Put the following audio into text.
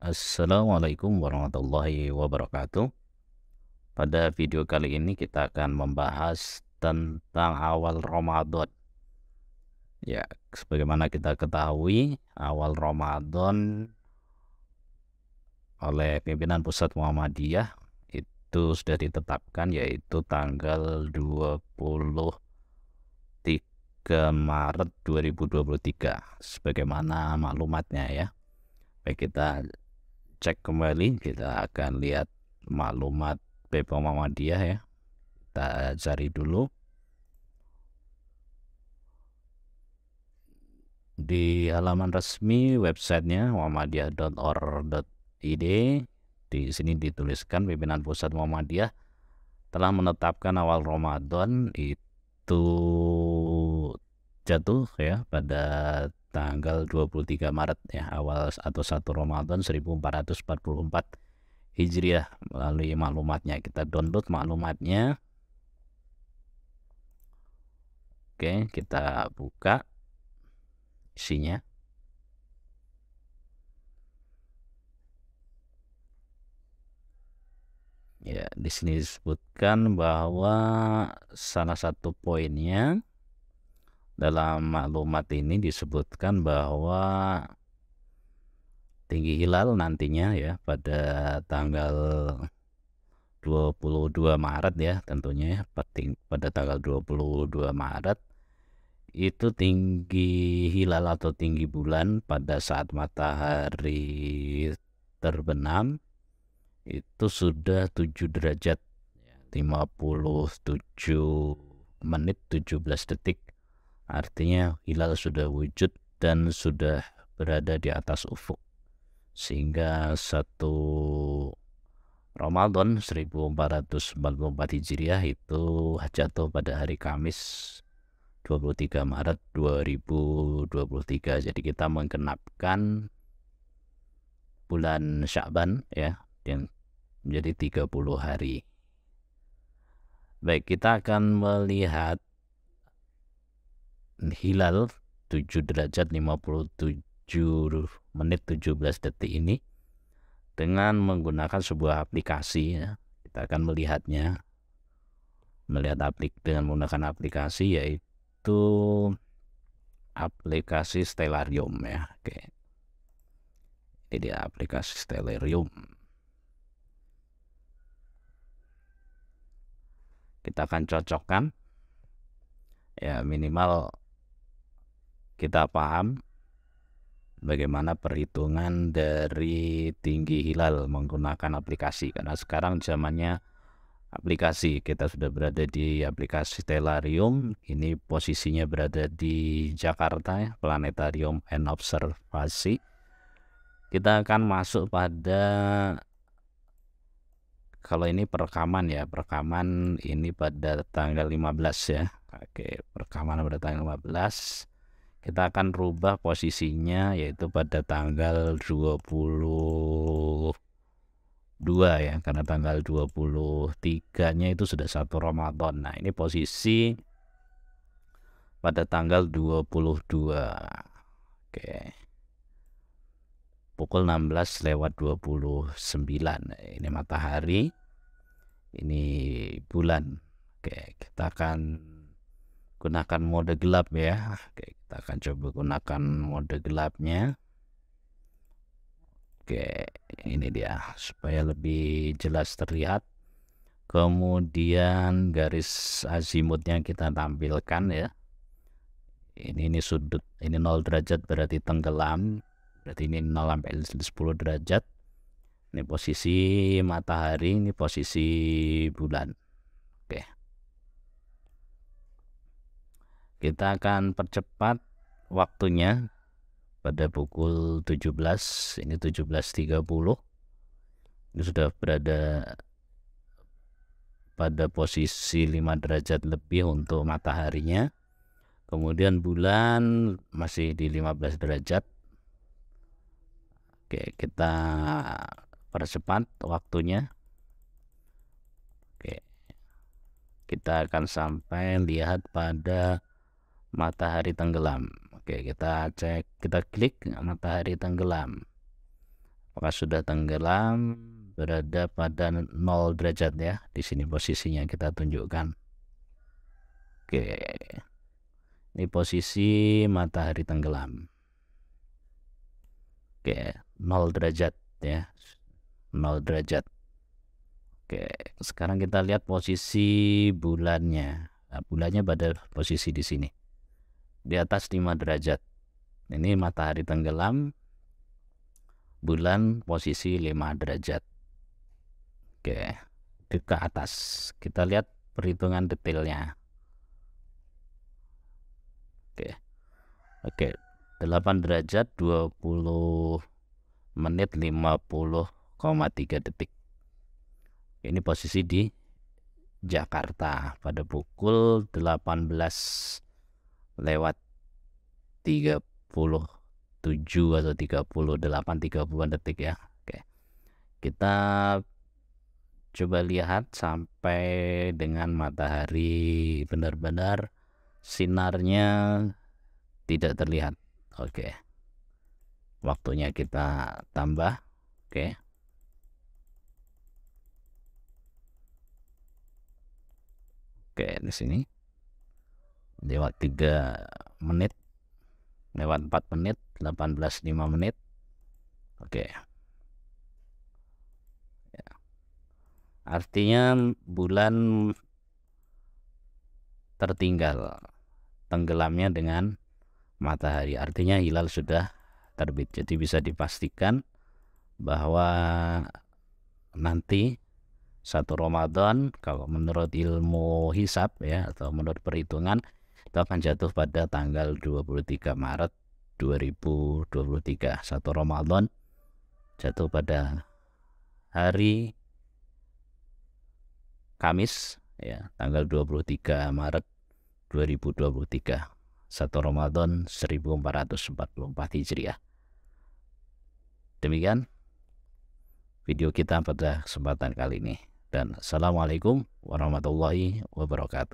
Assalamualaikum warahmatullahi wabarakatuh. Pada video kali ini kita akan membahas tentang awal Ramadan. Ya, sebagaimana kita ketahui, awal Ramadan oleh pimpinan pusat Muhammadiyah itu sudah ditetapkan yaitu tanggal 20 tiga Maret 2023 sebagaimana maklumatnya ya. Baik kita cek kembali kita akan lihat maklumat PP Muhammadiyah ya kita cari dulu di halaman resmi websitenya muhammadiyah.or.id di sini dituliskan pimpinan pusat Muhammadiyah telah menetapkan awal Ramadan itu jatuh ya pada tanggal 23 Maret ya awal atau satu Ramadan 1444 Hijriah melalui maklumatnya kita download maklumatnya Oke kita buka isinya ya di sini disebutkan bahwa salah satu poinnya dalam maklumat ini disebutkan bahwa tinggi hilal nantinya ya pada tanggal 22 Maret ya tentunya ya pada tanggal 22 Maret itu tinggi hilal atau tinggi bulan pada saat matahari terbenam itu sudah 7 derajat 57 ya, menit 17 detik Artinya hilal sudah wujud dan sudah berada di atas ufuk. Sehingga satu Ramadan 1444 Hijriah itu jatuh pada hari Kamis 23 Maret 2023. Jadi kita menggenapkan bulan Syakban ya yang menjadi 30 hari. Baik, kita akan melihat hilal 7 derajat 57 menit 17 detik ini dengan menggunakan sebuah aplikasi ya. Kita akan melihatnya melihat aplik dengan menggunakan aplikasi yaitu aplikasi Stellarium ya. Oke. Ini dia aplikasi Stellarium. Kita akan cocokkan ya minimal kita paham bagaimana perhitungan dari tinggi hilal menggunakan aplikasi karena sekarang zamannya aplikasi kita sudah berada di aplikasi Stellarium ini posisinya berada di Jakarta ya, Planetarium and Observasi kita akan masuk pada kalau ini perekaman ya perekaman ini pada tanggal 15 ya oke perekaman pada tanggal 15 kita akan rubah posisinya yaitu pada tanggal 22 ya karena tanggal 23 nya itu sudah satu Ramadan nah ini posisi pada tanggal 22 oke pukul 16 lewat 29 ini matahari ini bulan oke kita akan gunakan mode gelap ya. Oke, kita akan coba gunakan mode gelapnya oke ini dia supaya lebih jelas terlihat kemudian garis azimutnya kita tampilkan ya ini ini sudut ini 0 derajat berarti tenggelam berarti ini 0 sampai 10 derajat ini posisi matahari ini posisi bulan oke okay. Kita akan percepat waktunya pada pukul 17 ini 17.30 ini sudah berada pada posisi 5 derajat lebih untuk mataharinya kemudian bulan masih di 15 derajat oke kita percepat waktunya oke kita akan sampai lihat pada matahari tenggelam. Oke, kita cek, kita klik matahari tenggelam. Apakah sudah tenggelam? Berada pada 0 derajat ya. Di sini posisinya kita tunjukkan. Oke. Ini posisi matahari tenggelam. Oke, 0 derajat ya. 0 derajat. Oke, sekarang kita lihat posisi bulannya. Nah, bulannya pada posisi di sini di atas 5 derajat. Ini matahari tenggelam, bulan posisi 5 derajat. Oke, ke atas. Kita lihat perhitungan detailnya. Oke. Oke, 8 derajat 20 menit 50,3 detik. Ini posisi di Jakarta pada pukul 18 lewat 37 atau 38 30 detik ya oke kita coba lihat sampai dengan matahari benar-benar sinarnya tidak terlihat oke waktunya kita tambah oke oke di sini lewat 3 menit lewat 4 menit 18 5 menit oke okay. ya. artinya bulan tertinggal tenggelamnya dengan matahari artinya hilal sudah terbit jadi bisa dipastikan bahwa nanti satu Ramadan kalau menurut ilmu hisap ya atau menurut perhitungan itu akan jatuh pada tanggal 23 Maret 2023. Satu Ramadan jatuh pada hari Kamis ya, tanggal 23 Maret 2023. Satu Ramadan 1444 Hijriah. Demikian video kita pada kesempatan kali ini. Dan Assalamualaikum warahmatullahi wabarakatuh.